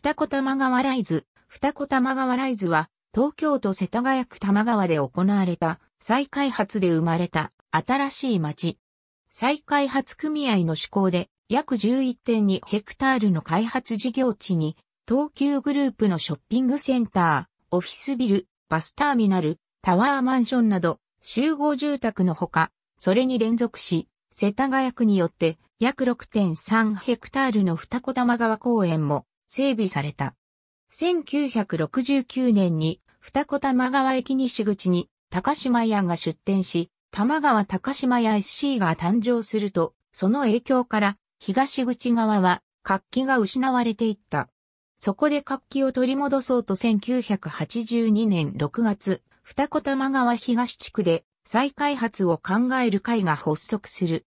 二子玉川ライズ。二子玉川ライズは、東京都世田谷区玉川で行われた再開発で生まれた新しい町。再開発組合の施行で約11.2ヘクタールの開発事業地に東急グループのショッピングセンター、オフィスビル、バスターミナル、タワーマンションなど集合住宅のほか、それに連続し、世田谷区によって約6.3ヘクタールの二子玉川公園も整備された。1969年に二子玉川駅西口に高島屋が出店し、玉川高島屋 SC が誕生すると、その影響から東口側は活気が失われていった。そこで活気を取り戻そうと1982年6月、二子玉川東地区で再開発を考える会が発足する。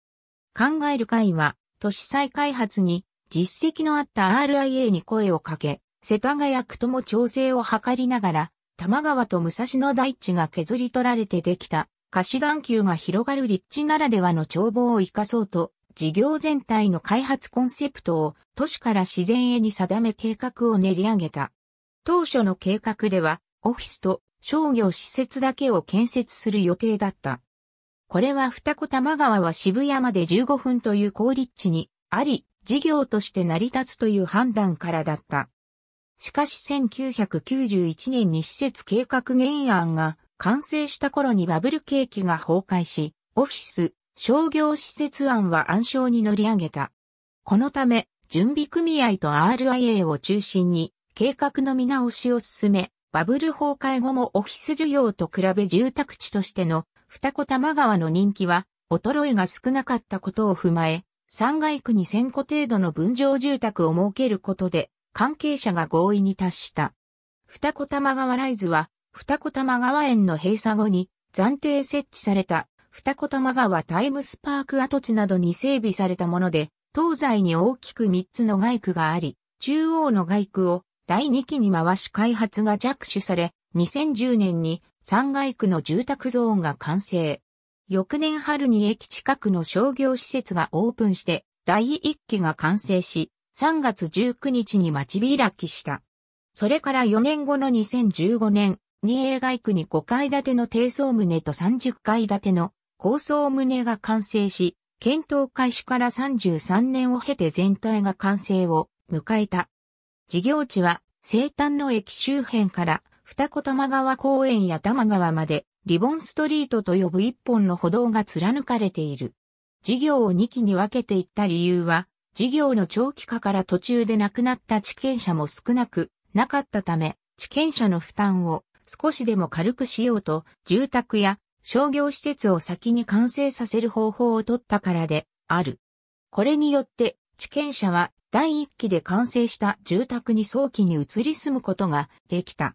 考える会は都市再開発に実績のあった RIA に声をかけ、世田谷区とも調整を図りながら、玉川と武蔵野大地が削り取られてできた、貸し眼球が広がる立地ならではの眺望を生かそうと、事業全体の開発コンセプトを都市から自然へに定め計画を練り上げた。当初の計画では、オフィスと商業施設だけを建設する予定だった。これは二子玉川は渋谷まで15分という好立地にあり、事業として成り立つという判断からだった。しかし1991年に施設計画原案が完成した頃にバブル景気が崩壊し、オフィス、商業施設案は暗礁に乗り上げた。このため、準備組合と RIA を中心に計画の見直しを進め、バブル崩壊後もオフィス需要と比べ住宅地としての二子玉川の人気は衰えが少なかったことを踏まえ、三階区に1000戸程度の分譲住宅を設けることで、関係者が合意に達した。二子玉川ライズは、二子玉川園の閉鎖後に、暫定設置された、二子玉川タイムスパーク跡地などに整備されたもので、東西に大きく三つの外区があり、中央の外区を第二期に回し開発が着手され、2010年に三外区の住宅ゾーンが完成。翌年春に駅近くの商業施設がオープンして、第一期が完成し、3月19日にち開きした。それから4年後の2015年新映画区に5階建ての低層棟と30階建ての高層棟が完成し、検討開始から33年を経て全体が完成を迎えた。事業地は生端の駅周辺から二子玉川公園や玉川までリボンストリートと呼ぶ一本の歩道が貫かれている。事業を2期に分けていった理由は、事業の長期化から途中で亡くなった地権者も少なくなかったため、地権者の負担を少しでも軽くしようと、住宅や商業施設を先に完成させる方法を取ったからである。これによって、地権者は第1期で完成した住宅に早期に移り住むことができた。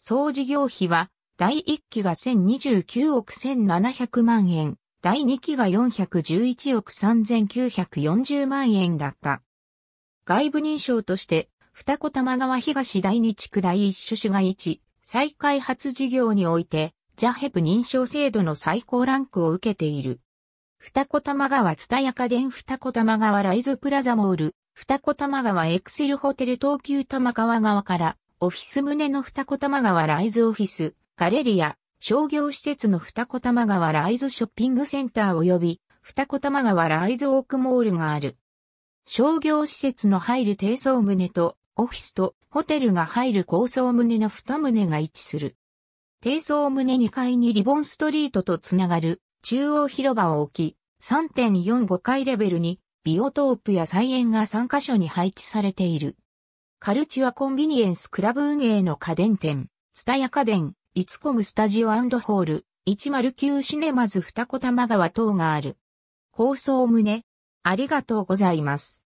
総事業費は第1期が1029億1700万円、第2期が411億3940万円だった。外部認証として、二子玉川東第二地区第一種市街地、再開発事業において、ジャヘプ認証制度の最高ランクを受けている。二子玉川田屋家電二子玉川ライズプラザモール、二子玉川エクセルホテル東急玉川側から、オフィス棟の二子玉川ライズオフィス、ガレリア、商業施設の二子玉川ライズショッピングセンター及び二子玉川ライズオークモールがある。商業施設の入る低層棟とオフィスとホテルが入る高層棟の二棟が位置する。低層棟2階にリボンストリートとつながる中央広場を置き、3.45階レベルにビオトープや菜園が3カ所に配置されている。カルチュアコンビニエンスクラブ運営の家電店、ツタヤ家電、イツコムスタジオホール、109シネマズ二子玉川等がある。構想胸、ありがとうございます。